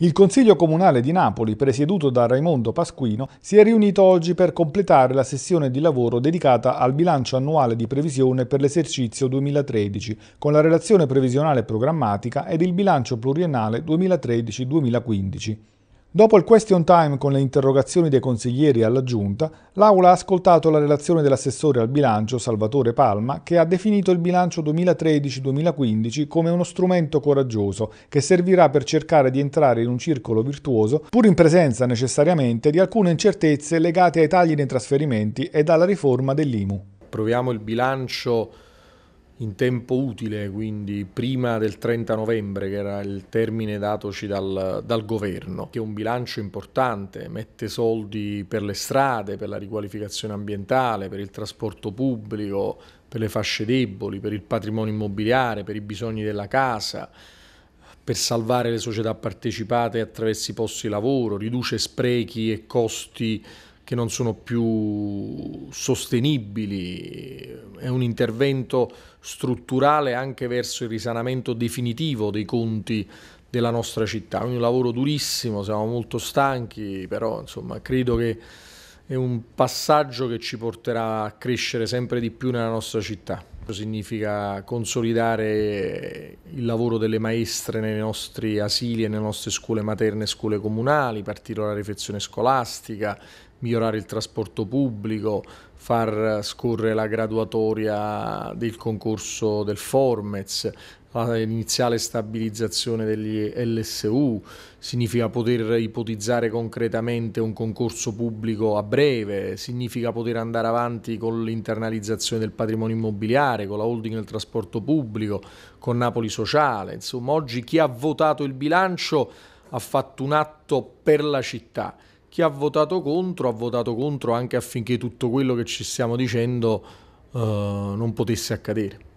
Il Consiglio Comunale di Napoli, presieduto da Raimondo Pasquino, si è riunito oggi per completare la sessione di lavoro dedicata al bilancio annuale di previsione per l'esercizio 2013, con la relazione previsionale programmatica ed il bilancio pluriennale 2013-2015. Dopo il question time con le interrogazioni dei consiglieri alla Giunta, l'Aula ha ascoltato la relazione dell'assessore al bilancio Salvatore Palma, che ha definito il bilancio 2013-2015 come uno strumento coraggioso che servirà per cercare di entrare in un circolo virtuoso, pur in presenza necessariamente di alcune incertezze legate ai tagli nei trasferimenti e alla riforma dell'IMU. Proviamo il bilancio in tempo utile, quindi prima del 30 novembre, che era il termine datoci dal, dal, governo, che è un bilancio importante, mette soldi per le strade, per la riqualificazione ambientale, per il trasporto pubblico, per le fasce deboli, per il patrimonio immobiliare, per i bisogni della casa, per salvare le società partecipate attraverso i posti di lavoro, riduce sprechi e costi che non sono più sostenibili, è un intervento strutturale anche verso il risanamento definitivo dei conti della nostra città, quindi un lavoro durissimo, siamo molto stanchi, però insomma credo che è un passaggio che ci porterà a crescere sempre di più nella nostra città. Significa consolidare il lavoro delle maestre nei nostri asili e nelle nostre scuole materne e scuole comunali, partire dalla riflessione scolastica, migliorare il trasporto pubblico, far scorrere la graduatoria del concorso del Formez, l'iniziale stabilizzazione degli LSU, significa poter ipotizzare concretamente un concorso pubblico a breve, significa poter andare avanti con l'internalizzazione del patrimonio immobiliare, con la holding del trasporto pubblico, con Napoli Sociale. Insomma, oggi chi ha votato il bilancio ha fatto un atto per la città chi ha votato contro ha votato contro anche affinché tutto quello che ci stiamo dicendo eh, non potesse accadere.